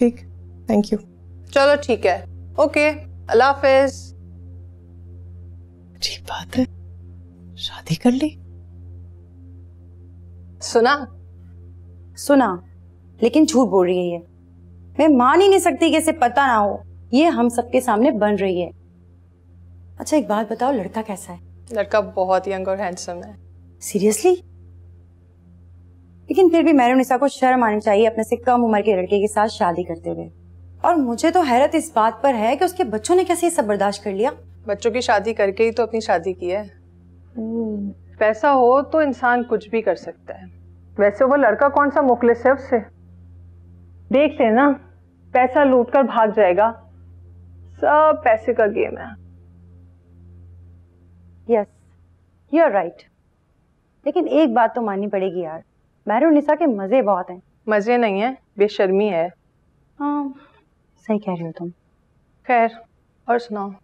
ठीक thank you चलो ठीक है ओके अल्लाह हाफिज ठीक बात है शादी कर ली सुना सुना लेकिन झूठ बोल रही है ये मैं मान ही नहीं सकती कि इसे पता ना हो ये हम सबके सामने बन रही है अच्छा एक बात बताओ लड़का कैसा है लड़का बहुत यंग और हैंडसम है सीरियसली लेकिन फिर भी मैरून निसा को शर्म आनी चाहिए अपने से कम उम्र के लड़के के साथ शादी करते हुए और मुझे तो हैरत इस बात पर है कि उसके बच्चों ने कैसे ये सब बर्दाश्त कर लिया बच्चों की शादी करके ही तो अपनी शादी की है हम्म। पैसा हो तो इंसान कुछ भी कर सकता है वैसे वो लड़का कौन सा मुखलिस है उससे देखते हैं ना पैसा लूट कर भाग जाएगा सब पैसे का गेम है यस यू आर राइट लेकिन एक बात तो माननी पड़ेगी यार निशा के मज़े बहुत हैं मज़े नहीं है बेशर्मी है हाँ सही कह रही हो तुम खैर और सुनाओ